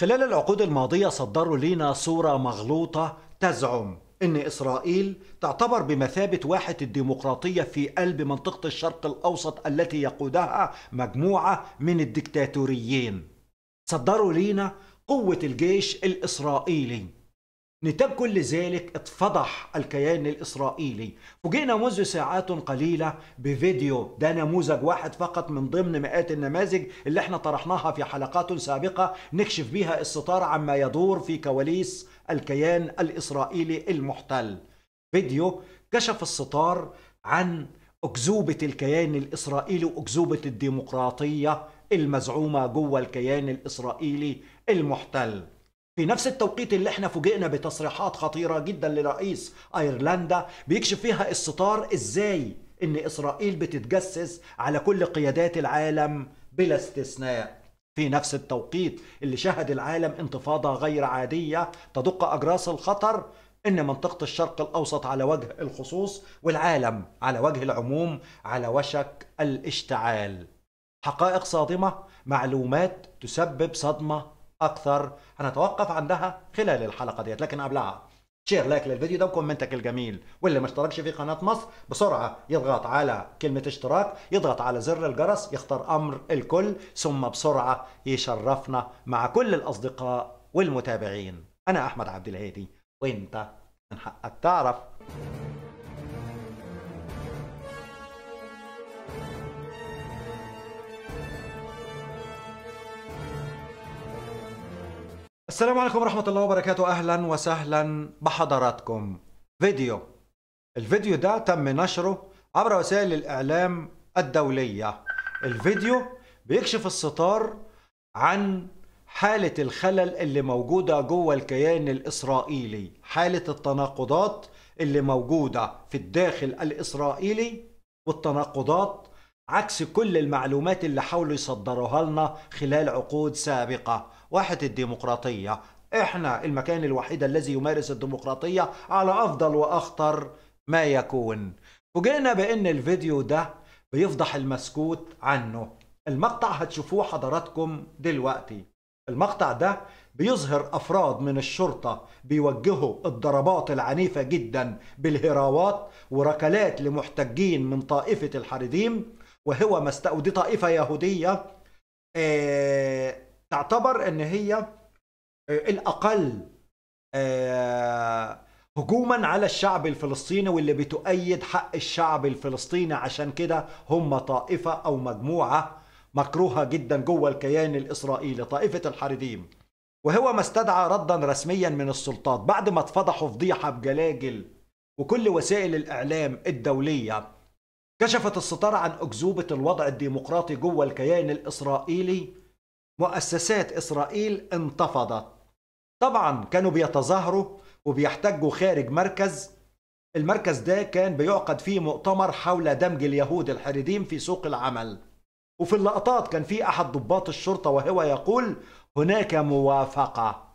خلال العقود الماضية صدروا لينا صورة مغلوطة تزعم أن إسرائيل تعتبر بمثابة واحة الديمقراطية في قلب منطقة الشرق الأوسط التي يقودها مجموعة من الدكتاتوريين صدروا لينا قوة الجيش الإسرائيلي نتاج كل ذلك اتفضح الكيان الإسرائيلي فوجئنا منذ ساعات قليلة بفيديو ده نموذج واحد فقط من ضمن مئات النماذج اللي احنا طرحناها في حلقات سابقة نكشف بها الستار عما يدور في كواليس الكيان الإسرائيلي المحتل فيديو كشف الستار عن أكذوبة الكيان الإسرائيلي وأكذوبة الديمقراطية المزعومة جوه الكيان الإسرائيلي المحتل في نفس التوقيت اللي احنا فوجئنا بتصريحات خطيرة جدا لرئيس ايرلندا بيكشف فيها الستار ازاي ان اسرائيل بتتجسس على كل قيادات العالم بلا استثناء في نفس التوقيت اللي شهد العالم انتفاضة غير عادية تدق اجراس الخطر ان منطقة الشرق الاوسط على وجه الخصوص والعالم على وجه العموم على وشك الاشتعال حقائق صادمة معلومات تسبب صدمة اكثر هنتوقف عندها خلال الحلقه ديت لكن قبلها شير لايك للفيديو ده وكومنتك الجميل واللي ما اشتركش في قناه مصر بسرعه يضغط على كلمه اشتراك يضغط على زر الجرس يختار امر الكل ثم بسرعه يشرفنا مع كل الاصدقاء والمتابعين انا احمد عبد الهادي وانت من حقك تعرف السلام عليكم ورحمة الله وبركاته أهلا وسهلا بحضراتكم فيديو الفيديو ده تم نشره عبر وسائل الإعلام الدولية الفيديو بيكشف الستار عن حالة الخلل اللي موجودة جوه الكيان الإسرائيلي حالة التناقضات اللي موجودة في الداخل الإسرائيلي والتناقضات عكس كل المعلومات اللي حاولوا يصدروها لنا خلال عقود سابقة واحة الديمقراطية احنا المكان الوحيد الذي يمارس الديمقراطية على افضل واخطر ما يكون فوجئنا بان الفيديو ده بيفضح المسكوت عنه المقطع هتشوفوه حضراتكم دلوقتي المقطع ده بيظهر أفراد من الشرطة بيوجهوا الضربات العنيفة جدا بالهراوات وركلات لمحتجين من طائفة الحريديم وهو ما ودي طائفة يهودية آه، تعتبر ان هي آه، الاقل آه، هجوما على الشعب الفلسطيني واللي بتؤيد حق الشعب الفلسطيني عشان كده هم طائفه او مجموعه مكروهه جدا جوه الكيان الاسرائيلي طائفه الحريديم وهو ما استدعى ردا رسميا من السلطات بعد ما اتفضحوا فضيحه بجلاجل وكل وسائل الاعلام الدوليه كشفت الستاره عن اكذوبه الوضع الديمقراطي جوه الكيان الاسرائيلي مؤسسات إسرائيل انتفضت طبعا كانوا بيتظاهروا وبيحتجوا خارج مركز المركز ده كان بيعقد فيه مؤتمر حول دمج اليهود الحريدين في سوق العمل وفي اللقطات كان في أحد ضباط الشرطة وهو يقول هناك موافقة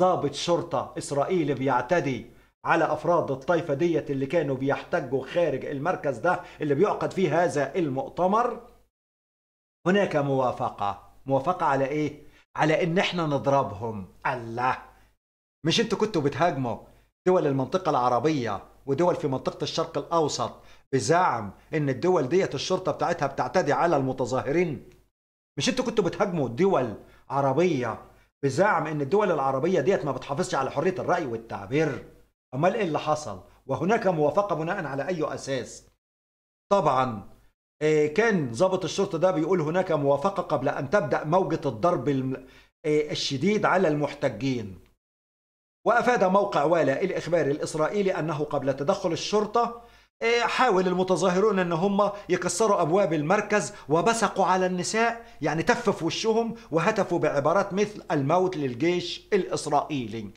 ضابط شرطة إسرائيلي بيعتدي على أفراد الطائفة ديت اللي كانوا بيحتجوا خارج المركز ده اللي بيعقد فيه هذا المؤتمر هناك موافقة موافقه على ايه على ان احنا نضربهم الله مش انتوا كنتوا بتهاجموا دول المنطقه العربيه ودول في منطقه الشرق الاوسط بزعم ان الدول ديت الشرطه بتاعتها بتعتدي على المتظاهرين مش انتوا كنتوا بتهاجموا دول عربيه بزعم ان الدول العربيه ديت ما بتحافظش على حريه الراي والتعبير امال ايه اللي حصل وهناك موافقه بناء على اي اساس طبعا آه، كان ضابط الشرطة ده بيقول هناك موافقة قبل أن تبدأ موجة الضرب آه، الشديد على المحتجين وأفاد موقع والا الإخباري الإسرائيلي أنه قبل تدخل الشرطة آه، حاول المتظاهرون ان هم يكسروا ابواب المركز وبصقوا على النساء يعني تفف وشهم وهتفوا بعبارات مثل الموت للجيش الاسرائيلي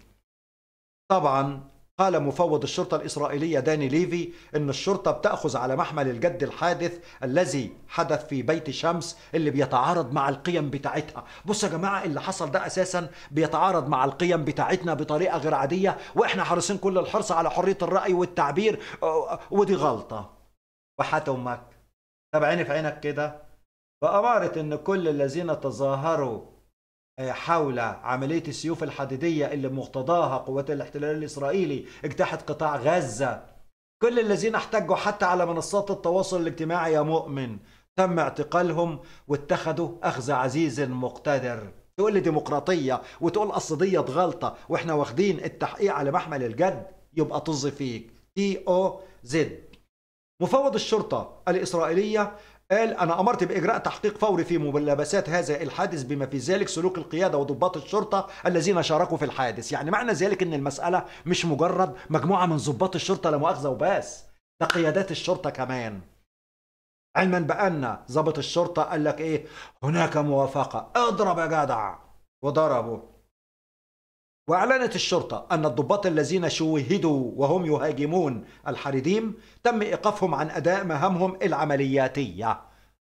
طبعا قال مفوض الشرطة الإسرائيلية داني ليفي أن الشرطة بتأخذ على محمل الجد الحادث الذي حدث في بيت شمس اللي بيتعارض مع القيم بتاعتها بص يا جماعة اللي حصل ده أساسا بيتعارض مع القيم بتاعتنا بطريقة غير عادية وإحنا حريصين كل الحرص على حرية الرأي والتعبير ودي غلطة وحتى أمك طب عيني في عينك كده فأمرت أن كل الذين تظاهروا حول عملية السيوف الحديدية اللي مقتضاها قوات الاحتلال الإسرائيلي اجتاحت قطاع غزة كل الذين احتجوا حتى على منصات التواصل الاجتماعي يا مؤمن تم اعتقالهم واتخذوا أخذ عزيز مقتدر تقول لي ديمقراطية وتقول أصل ديت غلطة وإحنا واخدين التحقيق على محمل الجد يبقى طز فيك تي أو زد مفوض الشرطة الإسرائيلية قال أنا أمرت بإجراء تحقيق فوري في ملابسات هذا الحادث بما في ذلك سلوك القيادة وضباط الشرطة الذين شاركوا في الحادث يعني معنى ذلك أن المسألة مش مجرد مجموعة من ضباط الشرطة لا مؤاخذة وبس ده قيادات الشرطة كمان علما بأن ضابط الشرطة قال لك إيه هناك موافقة اضرب يا جدع وضربه وأعلنت الشرطة أن الضباط الذين شوهدوا وهم يهاجمون الحريديم تم إيقافهم عن أداء مهامهم العملياتية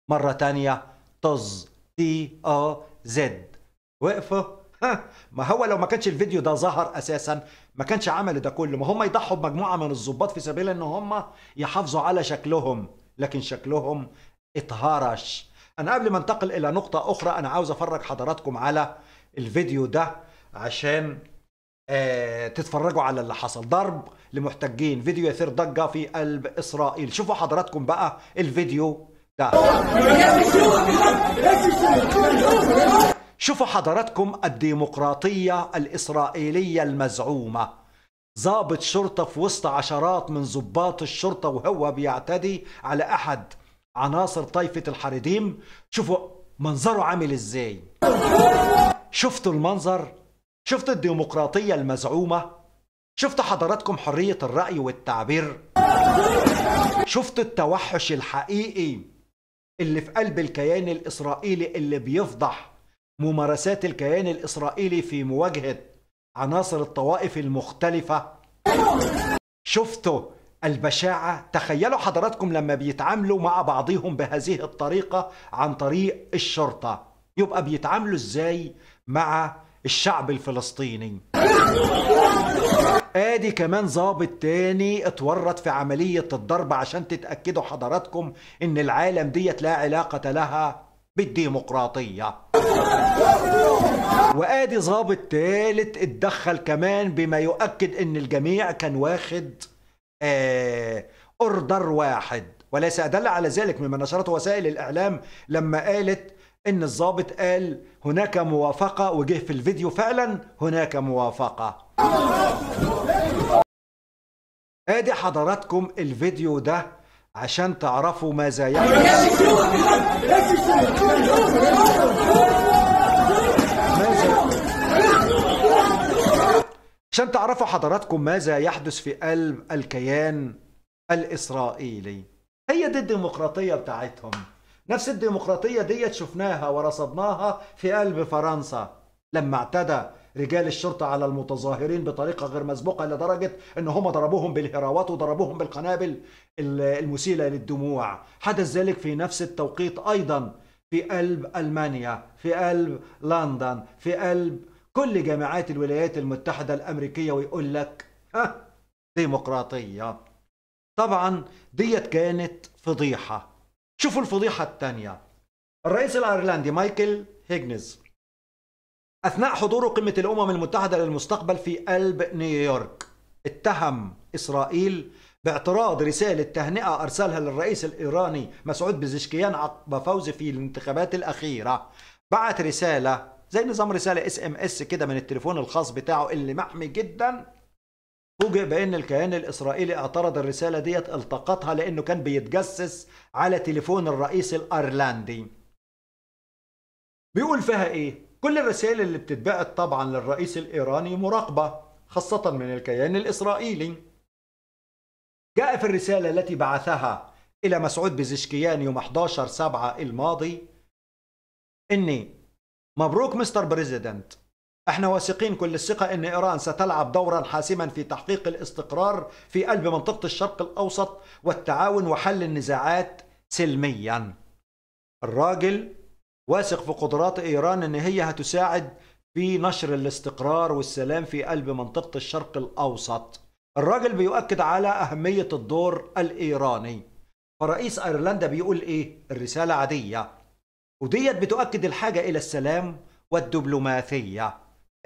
مرة تانية طز تي أو زد وقفوا ها ما هو لو ما كانش الفيديو ده ظهر أساسا ما كانش عمل ده كله ما هم يضحوا بمجموعة من الضباط في سبيل أن هم يحافظوا على شكلهم لكن شكلهم اتهرش أنا قبل ما انتقل إلى نقطة أخرى أنا عاوز أفرج حضراتكم على الفيديو ده عشان آه، تتفرجوا على اللي حصل ضرب لمحتجين فيديو يثير ضجة في قلب إسرائيل شوفوا حضراتكم بقى الفيديو ده شوفوا حضراتكم الديمقراطية الإسرائيلية المزعومة ضابط شرطة في وسط عشرات من ضباط الشرطة وهو بيعتدي على أحد عناصر طائفة الحريديم شوفوا منظره عامل إزاي شفتوا المنظر شفت الديمقراطية المزعومة؟ شفت حضراتكم حرية الرأي والتعبير؟ شفت التوحش الحقيقي اللي في قلب الكيان الإسرائيلي اللي بيفضح ممارسات الكيان الإسرائيلي في مواجهة عناصر الطوائف المختلفة شفتوا البشاعة تخيلوا حضراتكم لما بيتعاملوا مع بعضهم بهذه الطريقة عن طريق الشرطة يبقى بيتعاملوا ازاي مع الشعب الفلسطيني ادي كمان ظابط تاني اتورط في عملية الضرب عشان تتأكدوا حضراتكم ان العالم ديت لا علاقة لها بالديمقراطية وادي ظابط تالت اتدخل كمان بما يؤكد ان الجميع كان واخد آه، اوردر واحد وليس أدل على ذلك مما نشرته وسائل الإعلام لما قالت ان الضابط قال هناك موافقه وجه في الفيديو فعلا هناك موافقه ادي حضراتكم الفيديو ده عشان تعرفوا ماذا يعني عشان تعرفوا حضراتكم ماذا يحدث في قلب الكيان الإسرائيلي هي دي الديمقراطية بتاعتهم نفس الديمقراطية ديت شفناها ورصدناها في قلب فرنسا لما اعتدى رجال الشرطة على المتظاهرين بطريقة غير مسبوقة لدرجة ان هم ضربوهم بالهراوات وضربوهم بالقنابل المسيلة للدموع حدث ذلك في نفس التوقيت ايضا في قلب المانيا في قلب لندن في قلب كل جامعات الولايات المتحدة الامريكية ويقول لك ها ديمقراطية طبعا ديت كانت فضيحة شوفوا الفضيحة الثانية الرئيس الأيرلندي مايكل هيجنز أثناء حضوره قمة الأمم المتحدة للمستقبل في قلب نيويورك اتهم إسرائيل باعتراض رسالة تهنئة أرسلها للرئيس الإيراني مسعود بزشكيان عقب فوزه في الانتخابات الأخيرة بعت رسالة زي نظام رسالة اس ام اس كده من التليفون الخاص بتاعه اللي محمي جدا فوجئ بأن الكيان الإسرائيلي اعترض الرسالة ديت التقطها لأنه كان بيتجسس على تليفون الرئيس الأيرلندي بيقول فيها إيه؟ كل الرسائل اللي بتتبعت طبعا للرئيس الإيراني مراقبة خاصة من الكيان الإسرائيلي جاء في الرسالة التي بعثها إلى مسعود بزشكيان يوم 11 7 الماضي إني مبروك مستر بريزيدنت احنا واثقين كل الثقة ان ايران ستلعب دورا حاسما في تحقيق الاستقرار في قلب منطقة الشرق الاوسط والتعاون وحل النزاعات سلميا الراجل واثق في قدرات ايران ان هي هتساعد في نشر الاستقرار والسلام في قلب منطقة الشرق الاوسط الراجل بيؤكد على اهمية الدور الايراني فرئيس ايرلندا بيقول ايه الرسالة عادية وديت بتؤكد الحاجة الى السلام والدبلوماسية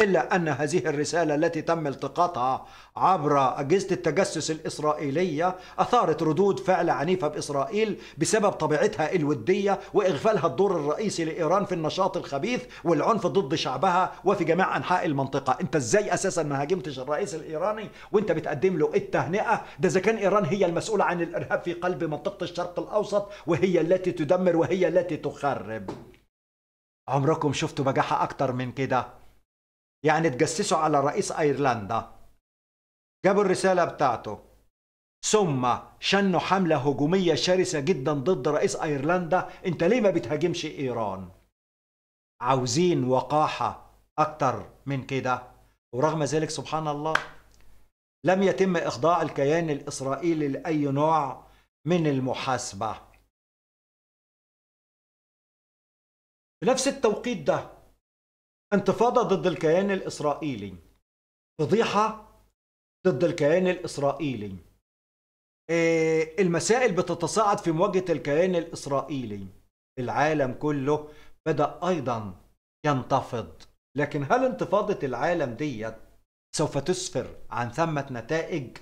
إلا أن هذه الرسالة التي تم التقاطها عبر أجهزة التجسس الإسرائيلية أثارت ردود فعل عنيفة بإسرائيل بسبب طبيعتها الودية وإغفالها الدور الرئيسي لإيران في النشاط الخبيث والعنف ضد شعبها وفي جميع أنحاء المنطقة أنت إزاي أساسا ما هاجمتش الرئيس الإيراني وأنت بتقدم له التهنئة ده إذا كان إيران هي المسؤولة عن الإرهاب في قلب منطقة الشرق الأوسط وهي التي تدمر وهي التي تخرب عمركم شفتوا بجاحة أكتر من كده يعني تجسسوا على رئيس أيرلندا جابوا الرسالة بتاعته ثم شنوا حملة هجومية شرسة جدا ضد رئيس أيرلندا أنت ليه ما بتهاجمش إيران عاوزين وقاحة أكتر من كده ورغم ذلك سبحان الله لم يتم إخضاع الكيان الإسرائيلي لأي نوع من المحاسبة في نفس التوقيت ده انتفاضة ضد الكيان الإسرائيلي فضيحة ضد الكيان الإسرائيلي آه، المسائل بتتصاعد في مواجهة الكيان الإسرائيلي العالم كله بدأ أيضا ينتفض لكن هل انتفاضة العالم ديت سوف تسفر عن ثمة نتائج؟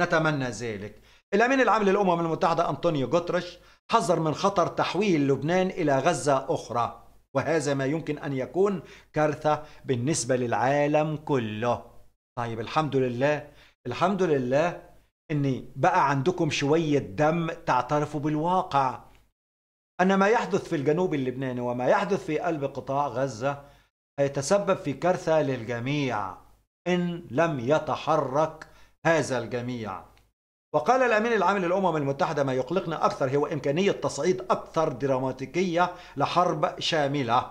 نتمنى ذلك الأمين العام للأمم المتحدة أنطونيو جوترش حذر من خطر تحويل لبنان إلى غزة أخرى وهذا ما يمكن أن يكون كارثة بالنسبة للعالم كله طيب الحمد لله الحمد لله اني بقى عندكم شوية دم تعترفوا بالواقع أن ما يحدث في الجنوب اللبناني وما يحدث في قلب قطاع غزة هيتسبب في كارثة للجميع إن لم يتحرك هذا الجميع وقال الأمين العام للأمم المتحدة ما يقلقنا أكثر هو إمكانية تصعيد أكثر دراماتيكية لحرب شاملة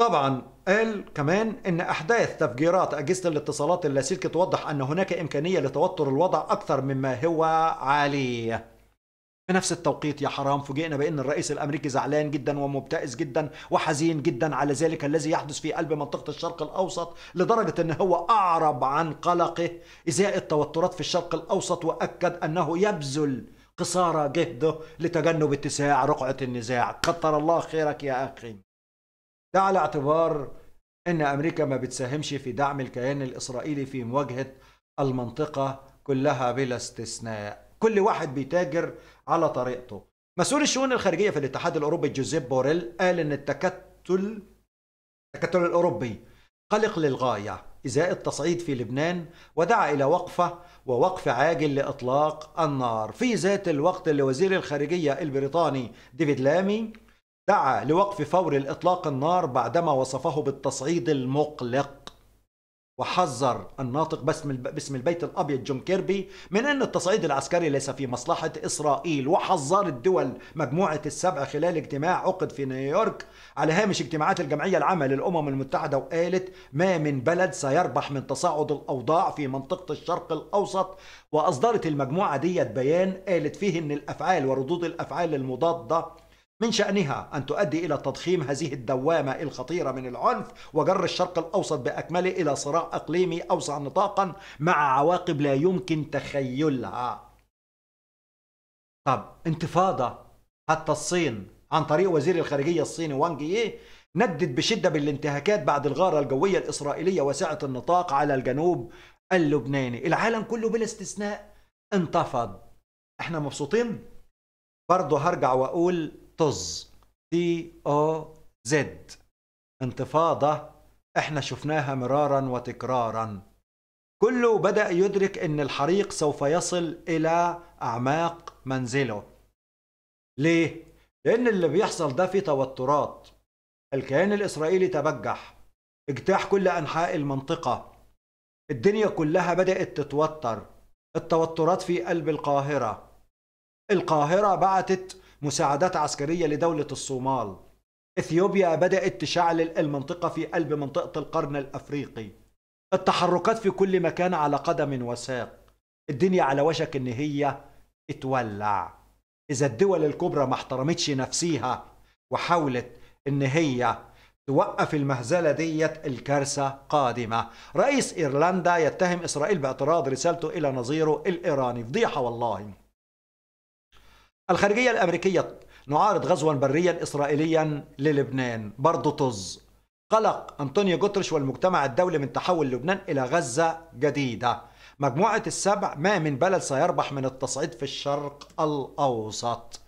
طبعا قال كمان ان احداث تفجيرات اجهزه الاتصالات اللاسلكي توضح ان هناك امكانيه لتوتر الوضع اكثر مما هو عليه في نفس التوقيت يا حرام فوجئنا بأن الرئيس الأمريكي زعلان جدا ومبتئس جدا وحزين جدا على ذلك الذي يحدث في قلب منطقة الشرق الأوسط لدرجة أن هو أعرب عن قلقه إزاء التوترات في الشرق الأوسط وأكد أنه يبذل قصارى جهده لتجنب اتساع رقعة النزاع كتر الله خيرك يا أخي ده على اعتبار أن أمريكا ما بتساهمش في دعم الكيان الإسرائيلي في مواجهة المنطقة كلها بلا استثناء كل واحد بيتاجر على طريقته مسؤول الشؤون الخارجيه في الاتحاد الاوروبي جوزيف بوريل قال ان التكتل التكتل الاوروبي قلق للغايه ازاء التصعيد في لبنان ودعا الى وقفه ووقف عاجل لاطلاق النار في ذات الوقت اللي وزير الخارجيه البريطاني ديفيد لامي دعا لوقف فور الاطلاق النار بعدما وصفه بالتصعيد المقلق وحذر الناطق باسم باسم البيت الابيض جون كيربي من ان التصعيد العسكري ليس في مصلحه اسرائيل وحذرت دول مجموعه السبع خلال اجتماع عقد في نيويورك على هامش اجتماعات الجمعيه العامه للامم المتحده وقالت ما من بلد سيربح من تصاعد الاوضاع في منطقه الشرق الاوسط واصدرت المجموعه ديت بيان قالت فيه ان الافعال وردود الافعال المضاده من شأنها أن تؤدي إلى تضخيم هذه الدوامة الخطيرة من العنف وجر الشرق الأوسط بأكمله إلى صراع إقليمي أوسع نطاقا مع عواقب لا يمكن تخيلها طب انتفاضة حتى الصين عن طريق وزير الخارجية الصيني وانج إيه ندد بشدة بالانتهاكات بعد الغارة الجوية الإسرائيلية واسعة النطاق على الجنوب اللبناني العالم كله بلا استثناء انتفض احنا مبسوطين برضه هرجع واقول طز تي او زد انتفاضة احنا شفناها مرارا وتكرارا كله بدأ يدرك ان الحريق سوف يصل الى اعماق منزله ليه؟ لان اللي بيحصل ده في توترات الكيان الاسرائيلي تبجح اجتاح كل انحاء المنطقة الدنيا كلها بدأت تتوتر التوترات في قلب القاهرة القاهرة بعتت مساعدات عسكرية لدولة الصومال إثيوبيا بدأت تشعل المنطقة في قلب منطقة القرن الأفريقي التحركات في كل مكان على قدم وساق الدنيا على وشك إن هي تولع إذا الدول الكبرى ما احترمتش نفسيها وحاولت إن هي توقف المهزلة ديت الكارثة قادمة رئيس إيرلندا يتهم إسرائيل باعتراض رسالته إلى نظيره الإيراني فضيحة والله الخارجية الأمريكية نعارض غزوا بريا إسرائيليا للبنان برضو طز قلق أنطونيو جوترش والمجتمع الدولي من تحول لبنان إلى غزة جديدة مجموعة السبع ما من بلد سيربح من التصعيد في الشرق الأوسط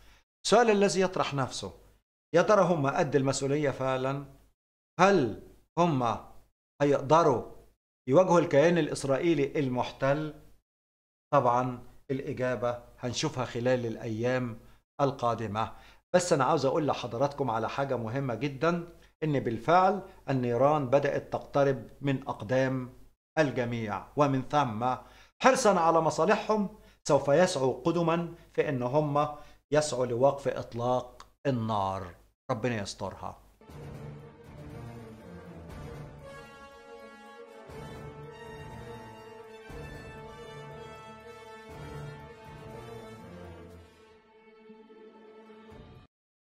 سؤال الذي يطرح نفسه يا ترى هم قد المسؤولية فعلا هل هم هيقدروا يواجهوا الكيان الإسرائيلي المحتل طبعا الإجابة هنشوفها خلال الأيام القادمة بس أنا عاوز أقول لحضراتكم على حاجة مهمة جدا إن بالفعل النيران بدأت تقترب من أقدام الجميع ومن ثم حرصا على مصالحهم سوف يسعوا قدما في ان هم يسعوا لوقف اطلاق النار ربنا يسترها